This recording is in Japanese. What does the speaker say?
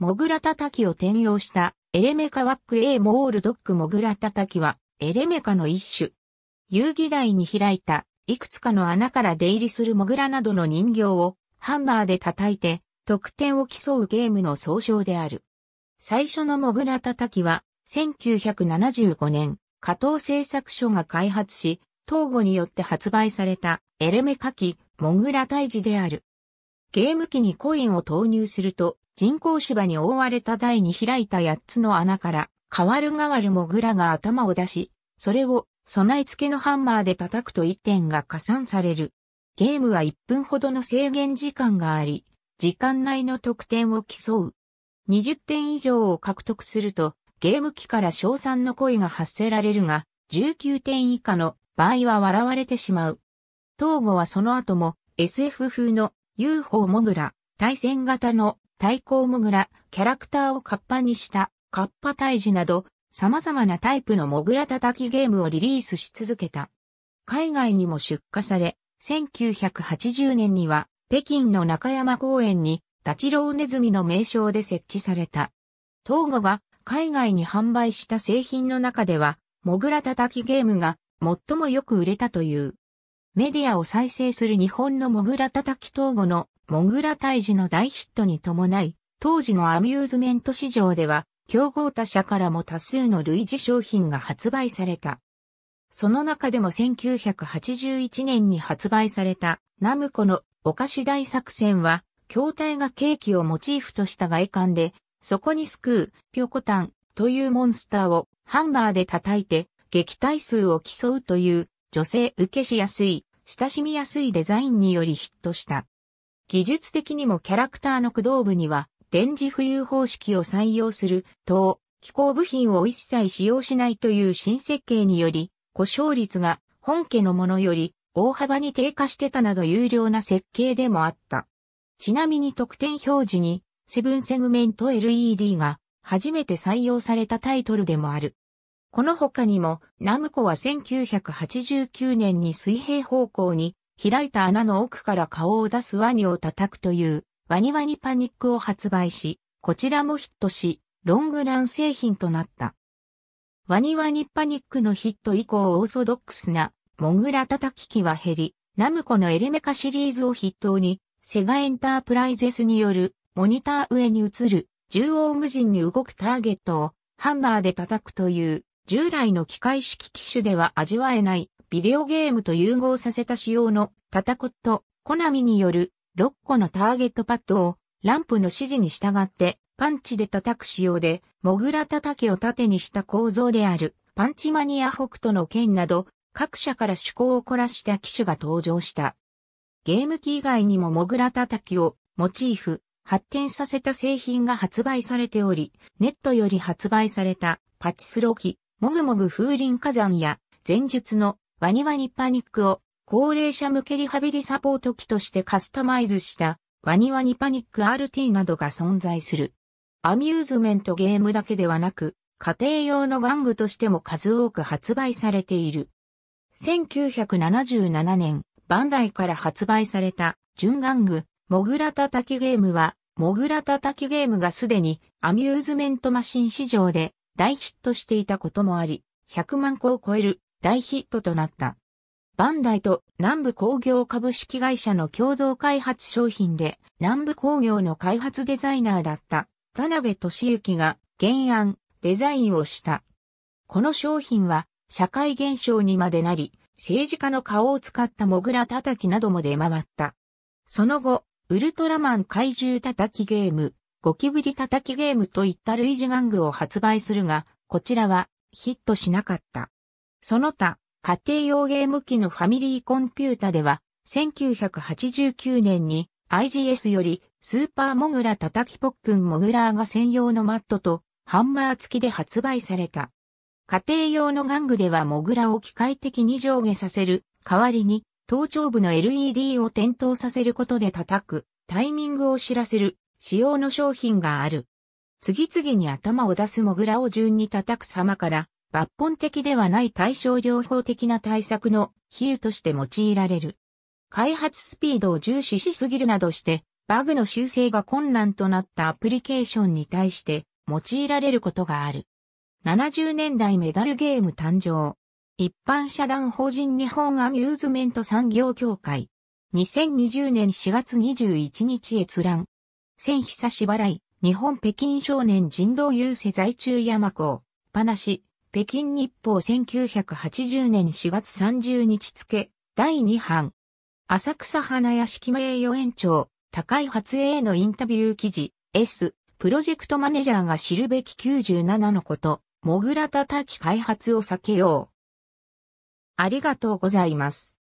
モグラ叩きを転用したエレメカワック A モールドックモグラ叩きはエレメカの一種。遊戯台に開いたいくつかの穴から出入りするモグラなどの人形をハンマーで叩いて得点を競うゲームの総称である。最初のモグラ叩きは1975年加藤製作所が開発し、東郷によって発売されたエレメカ機モグラ退治である。ゲーム機にコインを投入すると、人工芝に覆われた台に開いた8つの穴から、変わる変わるモグラが頭を出し、それを備え付けのハンマーで叩くと1点が加算される。ゲームは1分ほどの制限時間があり、時間内の得点を競う。20点以上を獲得すると、ゲーム機から賞賛の声が発せられるが、19点以下の場合は笑われてしまう。東郷はその後も SF 風の UFO モグラ、対戦型の対抗モグラ、キャラクターをカッパにしたカッパ退治など様々なタイプのモグラ叩きゲームをリリースし続けた。海外にも出荷され、1980年には北京の中山公園にダチロウネズミの名称で設置された。東郷が海外に販売した製品の中では、モグラ叩きゲームが最もよく売れたという。メディアを再生する日本のモグラ叩き統合のモグラ退治の大ヒットに伴い、当時のアミューズメント市場では、競合他社からも多数の類似商品が発売された。その中でも1981年に発売されたナムコのお菓子大作戦は、筐体がケーキをモチーフとした外観で、そこに救う、ピョコタンというモンスターをハンマーで叩いて撃退数を競うという女性受けしやすい、親しみやすいデザインによりヒットした。技術的にもキャラクターの駆動部には、電磁浮遊方式を採用する、等、機構部品を一切使用しないという新設計により、故障率が本家のものより大幅に低下してたなど有料な設計でもあった。ちなみに特典表示に、セブンセグメント LED が初めて採用されたタイトルでもある。この他にも、ナムコは1989年に水平方向に開いた穴の奥から顔を出すワニを叩くというワニワニパニックを発売し、こちらもヒットし、ロングラン製品となった。ワニワニパニックのヒット以降オーソドックスなモグラ叩き機は減り、ナムコのエレメカシリーズを筆頭に、セガエンタープライゼスによるモニター上に映る縦横無尽に動くターゲットをハンマーで叩くという従来の機械式機種では味わえないビデオゲームと融合させた仕様のタタコット、コナミによる6個のターゲットパッドをランプの指示に従ってパンチで叩く仕様で、モグラ叩きを盾にした構造であるパンチマニア北斗の剣など各社から趣向を凝らした機種が登場した。ゲーム機以外にもモグラ叩きをモチーフ、発展させた製品が発売されており、ネットより発売されたパチスロ機、もぐもぐ風林火山や前述のワニワニパニックを高齢者向けリハビリサポート機としてカスタマイズしたワニワニパニック RT などが存在する。アミューズメントゲームだけではなく、家庭用の玩具としても数多く発売されている。1977年、バンダイから発売された純玩具、モグラタきゲームは、モグラタきゲームがすでにアミューズメントマシン市場で大ヒットしていたこともあり、100万個を超える大ヒットとなった。バンダイと南部工業株式会社の共同開発商品で、南部工業の開発デザイナーだった田辺俊之が原案、デザインをした。この商品は社会現象にまでなり、政治家の顔を使ったモグラ叩きなども出回った。その後、ウルトラマン怪獣叩きゲーム、ゴキブリ叩きゲームといった類似玩具を発売するが、こちらはヒットしなかった。その他、家庭用ゲーム機のファミリーコンピュータでは、1989年に IGS よりスーパーモグラ叩きポックンモグラーが専用のマットとハンマー付きで発売された。家庭用の玩具ではモグラを機械的に上下させる代わりに頭頂部の LED を点灯させることで叩くタイミングを知らせる使用の商品がある。次々に頭を出すモグラを順に叩く様から、抜本的ではない対症療法的な対策の比喩として用いられる。開発スピードを重視しすぎるなどして、バグの修正が困難となったアプリケーションに対して用いられることがある。70年代メダルゲーム誕生。一般社団法人日本アミューズメント産業協会。2020年4月21日閲覧。千久し払い、日本北京少年人道優勢在中山校、話、北京日報1980年4月30日付、第2版。浅草花屋敷名誉園長、高井発英のインタビュー記事、S、プロジェクトマネージャーが知るべき97のこと、もぐらたたき開発を避けよう。ありがとうございます。